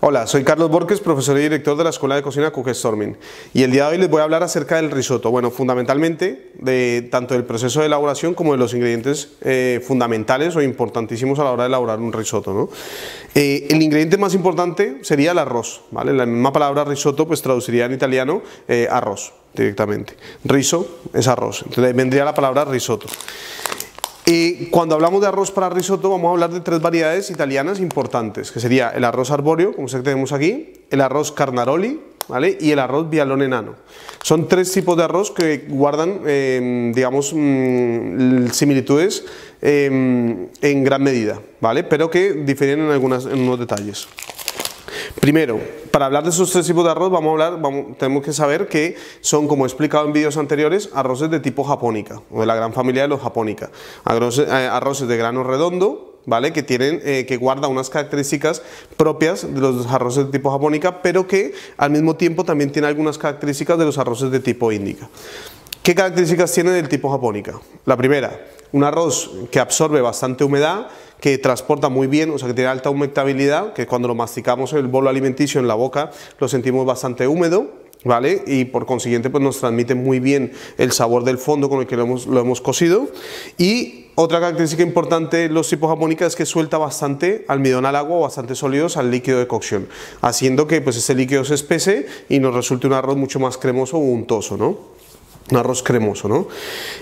Hola, soy Carlos Borges, profesor y director de la Escuela de Cocina Storming y el día de hoy les voy a hablar acerca del risotto. Bueno, fundamentalmente de tanto del proceso de elaboración como de los ingredientes eh, fundamentales o importantísimos a la hora de elaborar un risotto. Eh, el ingrediente más importante sería el arroz. ¿vale? La misma palabra risotto pues traduciría en italiano eh, arroz directamente. Riso es arroz, entonces vendría la palabra risotto cuando hablamos de arroz para risotto vamos a hablar de tres variedades italianas importantes, que sería el arroz arbóreo, como que tenemos aquí, el arroz carnaroli, ¿vale? y el arroz vialón enano. Son tres tipos de arroz que guardan, em, mm, similitudes em, en gran medida, pero que difieren en, algunas, en unos detalles. Primero, para hablar de esos tres tipos de arroz, vamos a hablar, vamos, tenemos que saber que son, como he explicado en vídeos anteriores, arroces de tipo japónica, o de la gran familia de los japónica. Eh, arroces, de grano redondo, ¿vale? Que tienen, eh, que guarda unas características propias de los arroces de tipo japónica, pero que al mismo tiempo también tiene algunas características de los arroces de tipo índica. ¿Qué características tiene el tipo japónica? La primera, un arroz que absorbe bastante humedad, que transporta muy bien, o sea que tiene alta humectabilidad, que cuando lo masticamos el bolo alimenticio en la boca lo sentimos bastante húmedo, ¿vale? Y por consiguiente pues nos transmite muy bien el sabor del fondo con el que lo hemos, cocido. Y otra característica importante de los tipos japónicas es que suelta bastante almidón al agua, bastante sólidos al líquido de cocción, haciendo que pues ese líquido se espese y nos resulte un arroz mucho más cremoso o untoso, ¿no? Un arroz cremoso, ¿no?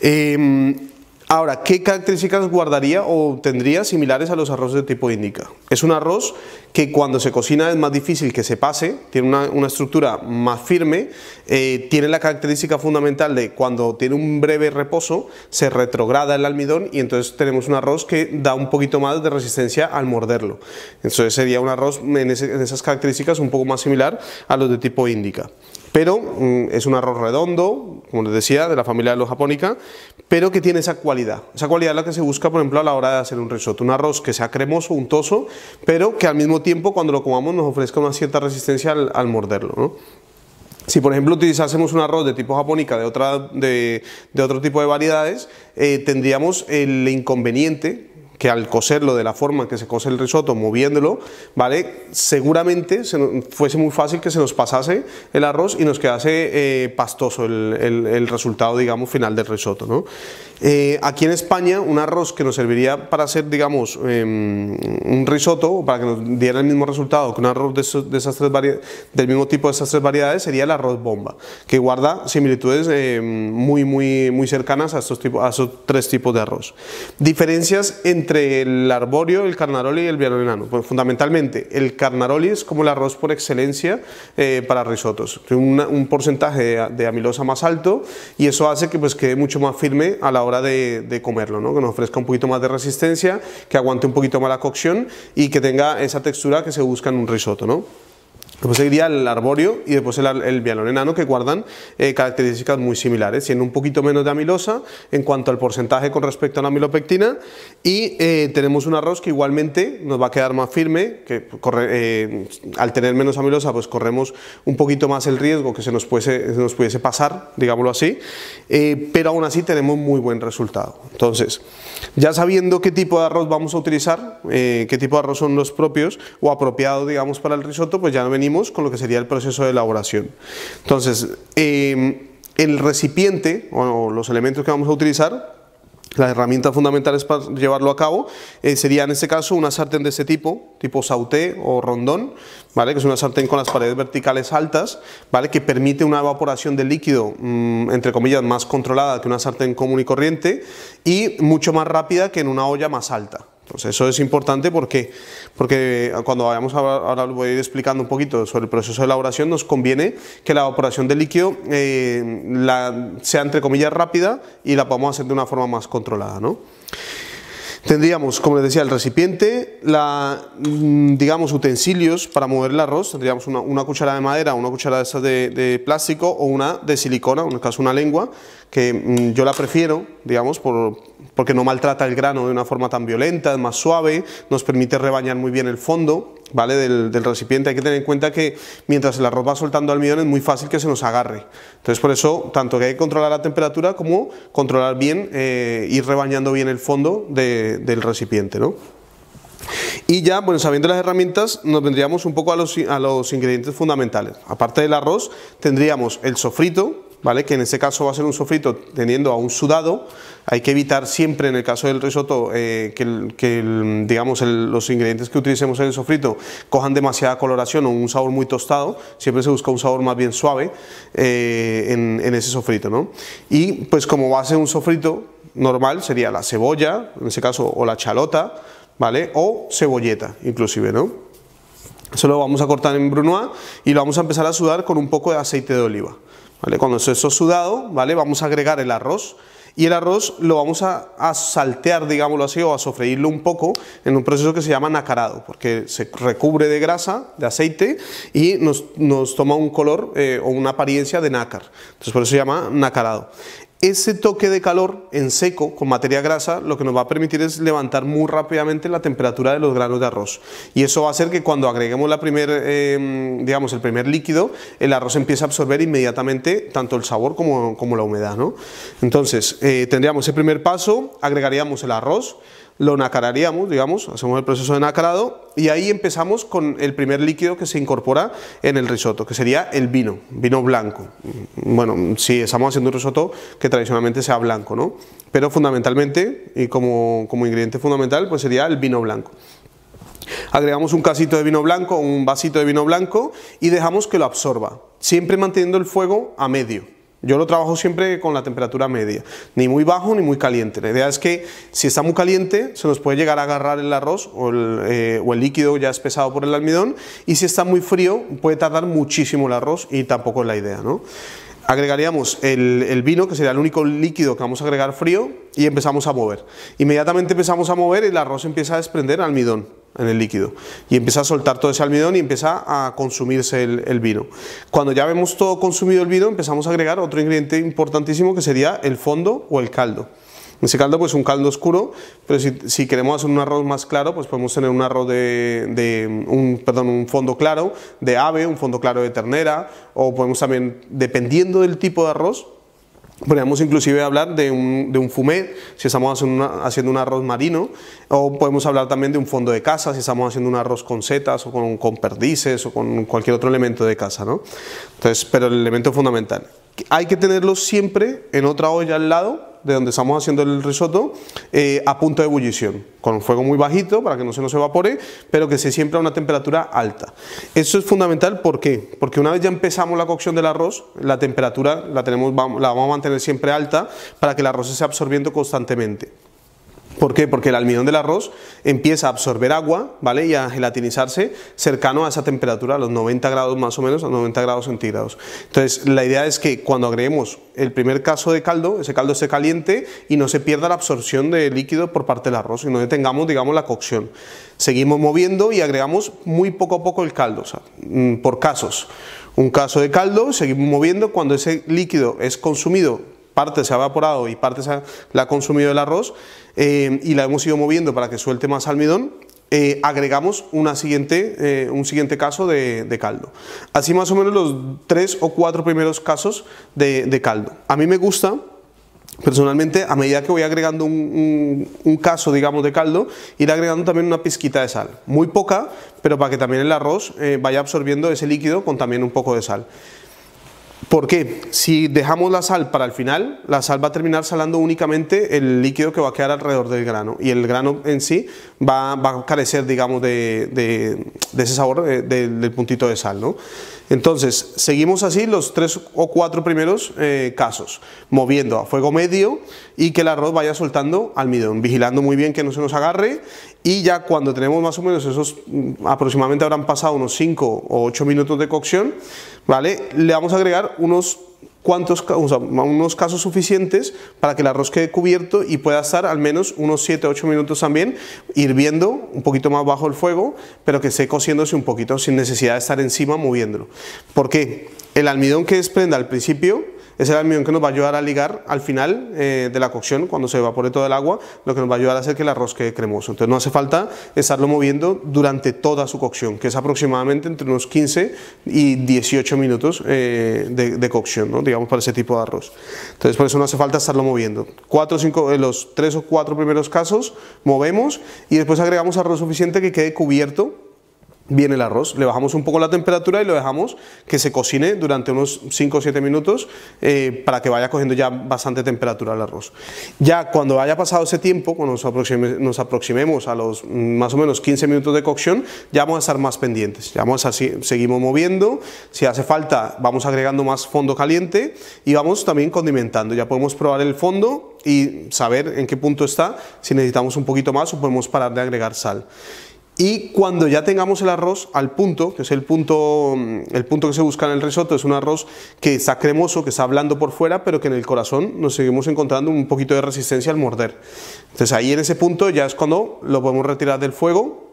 Em, Ahora, ¿qué características guardaría o tendría similares a los arroces de tipo índica? Es un arroz que cuando se cocina es más difícil que se pase, tiene una, estructura más firme, eh, tiene la característica fundamental de cuando tiene un breve reposo se retrograda el almidón y entonces tenemos un arroz que da un poquito más de resistencia al morderlo. Entonces sería un arroz en, en esas características un poco más similar a los de tipo índica pero mm, es un arroz redondo, como les decía, de la familia de los japónica, pero que tiene esa cualidad. Esa cualidad es la que se busca, por ejemplo, a la hora de hacer un risotto. Un arroz que sea cremoso, untoso, pero que al mismo tiempo, cuando lo comamos, nos ofrezca una cierta resistencia al, morderlo. Si por ejemplo utilizásemos un arroz de tipo japónica de, otra, de, otro tipo de variedades, eh, tendríamos el inconveniente que al coserlo de la forma en que se cose el risotto, moviéndolo, ¿vale? Seguramente fuese muy fácil que se nos pasase el arroz y nos quedase eh, pastoso el, resultado, digamos, final del risotto, ¿no? Eh, aquí en España, un arroz que nos serviría para hacer, digamos, em, un risotto, para que nos diera el mismo resultado que un arroz de, tres del mismo tipo de esas tres variedades, sería el arroz bomba, que guarda similitudes em, muy, muy, muy cercanas a estos, tipos, a esos tres tipos de arroz. Diferencias entre entre el arborio, el carnaroli y el vialenano. Pues fundamentalmente, el carnaroli es como el arroz por excelencia eh, para risotos. Tiene un porcentaje de, amilosa más alto y eso hace que pues, quede mucho más firme a la hora de, comerlo, que nos ofrezca un poquito más de resistencia, que aguante un poquito más la cocción y que tenga esa textura que se busca en un risoto... ¿no? Después pues, seguiría el arbóreo y después el, el enano que guardan eh, características muy similares, siendo un poquito menos de amilosa en cuanto al porcentaje con respecto a la amilopectina y eh, tenemos un arroz que igualmente nos va a quedar más firme, que corre, eh, al tener menos amilosa pues corremos un poquito más el riesgo que se nos pudiese, se nos pudiese pasar, digámoslo así, pero aún así tenemos muy buen resultado. Entonces, ya sabiendo qué tipo de arroz vamos a utilizar, qué tipo de arroz son los propios o apropiados digamos para el risotto, pues ya no venimos con lo que sería el proceso de elaboración. Entonces, em, el recipiente o los elementos que vamos a utilizar, las herramientas fundamentales para llevarlo a cabo, eh, sería en este caso una sartén de este tipo, tipo sauté o rondón, ¿vale? que es una sartén con las paredes verticales altas, ¿vale? que permite una evaporación del líquido, mm, entre comillas, más controlada que una sartén común y corriente y mucho más rápida que en una olla más alta eso es importante porque, porque eh, cuando vayamos ahora ahora voy a ir explicando un poquito sobre el proceso de elaboración, nos conviene que la evaporación del líquido eh, sea entre comillas rápida y la podamos hacer de una forma más controlada. Tendríamos, como les decía, el recipiente, mm, digamos utensilios para mover el arroz, tendríamos una, cuchara de madera, una cuchara de, plástico o una de silicona, en el caso una lengua, que mm, yo la prefiero, digamos, por, porque no maltrata el grano de una forma tan violenta, es más suave, nos permite rebañar muy bien el fondo ¿vale? Del, recipiente. Hay que tener en cuenta que mientras el arroz va soltando almidón es muy fácil que se nos agarre. Entonces por eso tanto que hay que controlar la temperatura como controlar bien, eh, ir rebañando bien el fondo del recipiente. Y ya, bueno, sabiendo las herramientas, nos vendríamos un poco a los, ingredientes fundamentales. Aparte del arroz, tendríamos el sofrito, ¿vale? Que en este caso va a ser un sofrito teniendo a un sudado, hay que evitar siempre en el caso del risotto eh, que, digamos los ingredientes que utilicemos en el sofrito cojan demasiada coloración o un sabor muy tostado, siempre se busca un sabor más bien suave eh, en, ese sofrito. ¿no? Y pues como base un sofrito normal sería la cebolla, en ese caso, o la chalota, ¿vale? O cebolleta inclusive, ¿no? Eso lo vamos a cortar en brunoise y lo vamos a empezar a sudar con un poco de aceite de oliva. ¿vale? Cuando eso esté sudado, ¿vale? vamos a agregar el arroz. Y el arroz lo vamos a, saltear, digámoslo así, o a sofreírlo un poco en un proceso que se llama nacarado, porque se recubre de grasa, de aceite, y nos, toma un color eh, o una apariencia de nácar. Entonces por eso se llama nacarado. Ese toque de calor en seco con materia grasa lo que nos va a permitir es levantar muy rápidamente la temperatura de los granos de arroz y eso va a hacer que cuando agreguemos la primer, em, digamos, el primer líquido el arroz empiece a absorber inmediatamente tanto el sabor como, la humedad. ¿no? Entonces eh, tendríamos el primer paso, agregaríamos el arroz, lo nacararíamos, digamos, hacemos el proceso de nacarado y ahí empezamos con el primer líquido que se incorpora en el risotto, que sería el vino, vino blanco. Bueno, si estamos haciendo un risotto que tradicionalmente sea blanco, ¿no? Pero fundamentalmente, y como, como ingrediente fundamental, pues sería el vino blanco. Agregamos un casito de vino blanco, un vasito de vino blanco y dejamos que lo absorba, siempre manteniendo el fuego a medio. Yo lo trabajo siempre con la temperatura media, ni muy bajo ni muy caliente. La idea es que si está muy caliente se nos puede llegar a agarrar el arroz o el, eh, líquido ya espesado por el almidón y si está muy frío puede tardar muchísimo el arroz y tampoco es la idea. ¿no? Agregaríamos el, vino, que sería el único líquido que vamos a agregar frío, y empezamos a mover. Inmediatamente empezamos a mover y el arroz empieza a desprender almidón en el líquido y empieza a soltar todo ese almidón y empieza a consumirse el, vino. Cuando ya vemos todo consumido el vino, empezamos a agregar otro ingrediente importantísimo que sería el fondo o el caldo. Ese caldo pues un caldo oscuro, pero si, queremos hacer un arroz más claro, pues podemos tener un arroz de, un, perdón, un fondo claro de ave, un fondo claro de ternera, o podemos también, dependiendo del tipo de arroz, Podríamos inclusive hablar de un, de un fumet, si estamos haciendo, un arroz marino, o podemos hablar también de un fondo de casa, si estamos haciendo un arroz con setas o con, con perdices o con cualquier otro elemento de casa, ¿no? Entonces, pero el elemento fundamental. Hay que tenerlo siempre en otra olla al lado de donde estamos haciendo el risotto, eh, a punto de ebullición, con fuego muy bajito para que no se nos evapore, pero que se siempre a una temperatura alta. Eso es fundamental, ¿por qué? Porque una vez ya empezamos la cocción del arroz, la temperatura la, tenemos, la vamos a mantener siempre alta para que el arroz se esté absorbiendo constantemente. ¿Por qué? Porque el almidón del arroz empieza a absorber agua, ¿vale? Y a gelatinizarse cercano a esa temperatura, a los 90 grados más o menos, a 90 grados centígrados. Entonces, la idea es que cuando agreguemos el primer caso de caldo, ese caldo esté caliente y no se pierda la absorción de líquido por parte del arroz y no detengamos, digamos, la cocción. Seguimos moviendo y agregamos muy poco a poco el caldo, o sea, mm, por casos. Un caso de caldo, seguimos moviendo, cuando ese líquido es consumido, parte se ha evaporado y parte se la ha consumido el arroz, eh, y la hemos ido moviendo para que suelte más almidón, eh, agregamos una siguiente, eh, un siguiente caso de, caldo. Así más o menos los tres o cuatro primeros casos de, caldo. A mí me gusta Personalmente, a medida que voy agregando un, caso, digamos, de caldo, ir agregando también una pizquita de sal. Muy poca, pero para que también el arroz vaya absorbiendo ese líquido con también un poco de sal. Porque Si dejamos la sal para el final, la sal va a terminar salando únicamente el líquido que va a quedar alrededor del grano y el grano en sí va, a carecer, digamos, de, ese sabor eh, del puntito de sal, ¿no? Entonces, seguimos así los tres o cuatro primeros eh, casos, moviendo a fuego medio y que el arroz vaya soltando almidón, vigilando muy bien que no se nos agarre y ya cuando tenemos más o menos esos, mm, aproximadamente habrán pasado unos 5 o 8 minutos de cocción, ¿vale? Le vamos a agregar unos cuantos, unos casos suficientes para que el arroz quede cubierto y pueda estar al menos unos 7 o 8 minutos también hirviendo un poquito más bajo el fuego, pero que esté cociéndose un poquito sin necesidad de estar encima moviéndolo. ¿Por qué? El almidón que desprenda al principio es el almidón que nos va a ayudar a ligar al final eh, de la cocción, cuando se evapore todo el agua, lo que nos va a ayudar a hacer que el arroz quede cremoso. Entonces no hace falta estarlo moviendo durante toda su cocción, que es aproximadamente entre unos 15 y 18 minutos eh, de, cocción, digamos, para ese tipo de arroz. Entonces por eso no hace falta estarlo moviendo. Cuatro, cinco, en eh, los tres o cuatro primeros casos movemos y después agregamos arroz suficiente que quede cubierto viene el arroz. Le bajamos un poco la temperatura y lo dejamos que se cocine durante unos 5 o 7 minutos eh, para que vaya cogiendo ya bastante temperatura el arroz. Ya cuando haya pasado ese tiempo, cuando nos, aproximemos a los mm, más o menos 15 minutos de cocción, ya vamos a estar más pendientes. Ya vamos a seguimos moviendo, si hace falta vamos agregando más fondo caliente y vamos también condimentando. Ya podemos probar el fondo y saber en qué punto está, si necesitamos un poquito más o podemos parar de agregar sal. Y cuando ya tengamos el arroz al punto, que es el punto, mm, el punto que se busca en el risotto, es un arroz que está cremoso, que está blando por fuera, pero que en el corazón nos seguimos encontrando un poquito de resistencia al morder. Entonces ahí en ese punto ya es cuando lo podemos retirar del fuego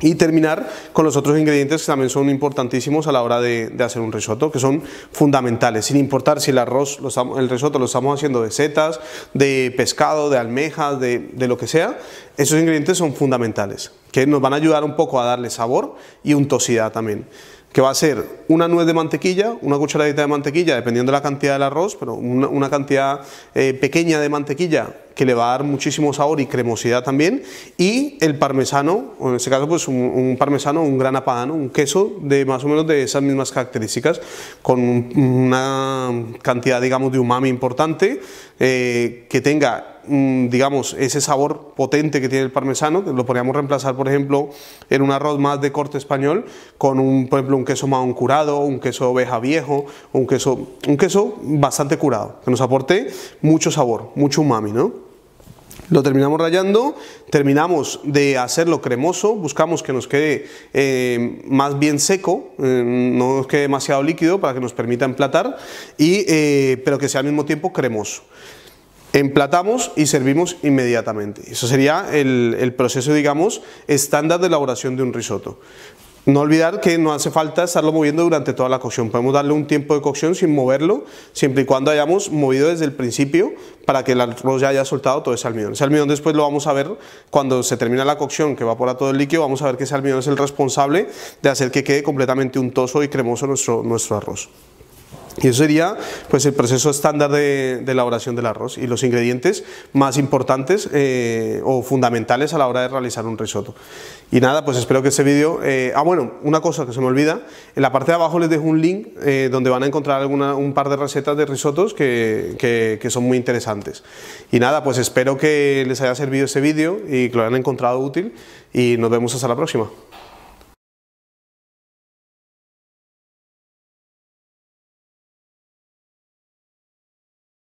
y terminar con los otros ingredientes que también son importantísimos a la hora de, hacer un risotto, que son fundamentales, sin importar si el arroz, el risotto lo estamos haciendo de setas, de pescado, de almejas, de lo que sea, esos ingredientes son fundamentales que nos van a ayudar un poco a darle sabor y untosidad también que va a ser una nuez de mantequilla, una cucharadita de mantequilla, dependiendo de la cantidad del arroz, pero una, cantidad eh, pequeña de mantequilla que le va a dar muchísimo sabor y cremosidad también, y el parmesano, o en este caso pues un, parmesano, un gran padano, un queso de más o menos de esas mismas características, con una cantidad digamos de umami importante, eh, que tenga Mm, digamos, ese sabor potente que tiene el parmesano, lo podríamos reemplazar, por ejemplo, en un arroz más de corte español, con un, por ejemplo, un queso más curado, un queso oveja viejo, un queso, un queso bastante curado, que nos aporte mucho sabor, mucho umami, ¿no? Lo terminamos rayando, terminamos de hacerlo cremoso, buscamos que nos quede eh, más bien seco, eh, no nos quede demasiado líquido para que nos permita emplatar, y, eh, pero que sea al mismo tiempo cremoso emplatamos y servimos inmediatamente. Eso sería el, proceso, digamos, estándar de elaboración de un risotto. No olvidar que no hace falta estarlo moviendo durante toda la cocción. Podemos darle un tiempo de cocción sin moverlo, siempre y cuando hayamos movido desde el principio para que el arroz ya haya soltado todo ese almidón. Ese almidón después lo vamos a ver cuando se termina la cocción, que evapora todo el líquido, vamos a ver que ese almidón es el responsable de hacer que quede completamente untoso y cremoso nuestro arroz. Y eso sería pues, el proceso estándar de, elaboración del arroz y los ingredientes más importantes eh, o fundamentales a la hora de realizar un risotto. Y nada, pues espero que este vídeo... Eh, ah, bueno, una cosa que se me olvida. En la parte de abajo les dejo un link eh, donde van a encontrar un par de recetas de risottos que, que son muy interesantes. Y nada, pues espero que les haya servido este vídeo y que lo hayan encontrado útil y nos vemos hasta la próxima.